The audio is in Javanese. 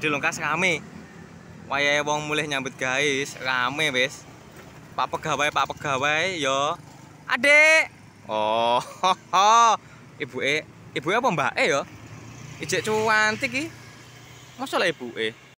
dilengkas rame wayahe wong mulih nyambut guys rame wis pak pegawai pak pegawai yo adek oh ho, ho. ibu e ibu e apa mbak e yo ijek cuantik ki masalah ibu e, ibu e.